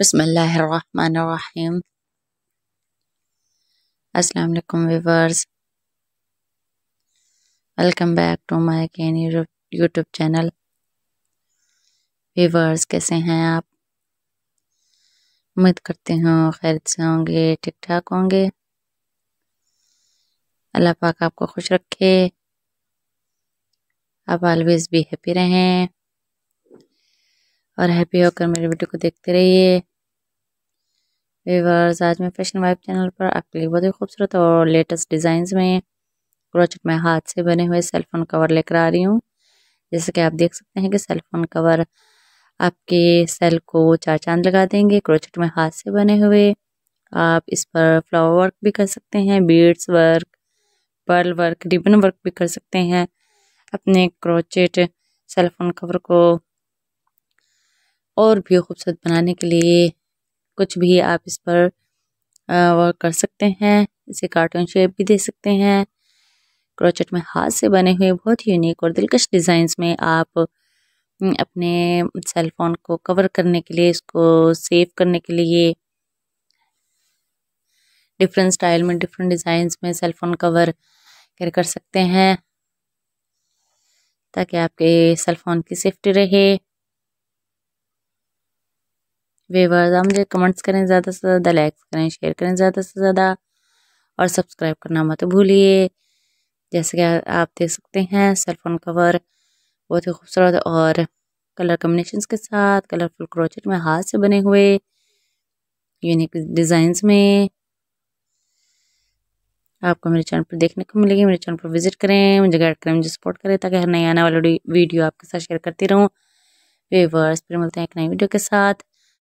बिसमीम् अल्लाम viewers welcome back to my again YouTube channel viewers कैसे हैं आप उम्मीद करते हूँ खैर से होंगे ठीक ठाक होंगे अल्लाह पाक आपको खुश रखे आप ऑलवेज़ भी हैप्पी रहें और हैप्पी होकर मेरे वीडियो को देखते रहिए व्यूवर्स आज मैं फैशन वाइब चैनल पर आपके लिए बहुत ही खूबसूरत और लेटेस्ट डिज़ाइंस में क्रोचेट में हाथ से बने हुए सेलफोन कवर लेकर आ रही हूँ जैसे कि आप देख सकते हैं कि सेलफोन कवर आपके सेल को चार चांद लगा देंगे क्रोचेट में हाथ से बने हुए आप इस पर फ्लावर वर्क भी कर सकते हैं beads work pearl work ribbon work भी कर सकते हैं अपने क्रोचेट सेलफोन कवर को और भी खूबसूरत बनाने के लिए कुछ भी आप इस पर वर्क कर सकते हैं इसे कार्टून शेप भी दे सकते हैं क्रोचेट में हाथ से बने हुए बहुत ही यूनिक और दिलकश डिज़ाइंस में आप अपने सेल फोन को कवर करने के लिए इसको सेव करने के लिए डिफरेंट स्टाइल में डिफरेंट डिज़ाइंस में सेल फोन कवर कर कर सकते हैं ताकि आपके सेल फोन की सेफ्टी रहे व्यूवर्स आप मुझे कमेंट्स करें ज़्यादा से ज़्यादा लाइक्स करें शेयर करें ज़्यादा से ज़्यादा और सब्सक्राइब करना मत भूलिए जैसे कि आप देख सकते हैं सेलफोन कवर बहुत ही खूबसूरत और कलर कम्बिनेशन के साथ कलरफुल क्रोचेट में हाथ से बने हुए यूनिक डिज़ाइंस में आपको मेरे चैनल पर देखने को मिलेगी मेरे चैनल पर विजिट करें मुझे गाइड करें मुझे सपोर्ट करें ताकि हर नई आने वाली वीडियो आपके साथ शेयर करती रहूँ वर्स फिर मिलते हैं एक नई वीडियो के साथ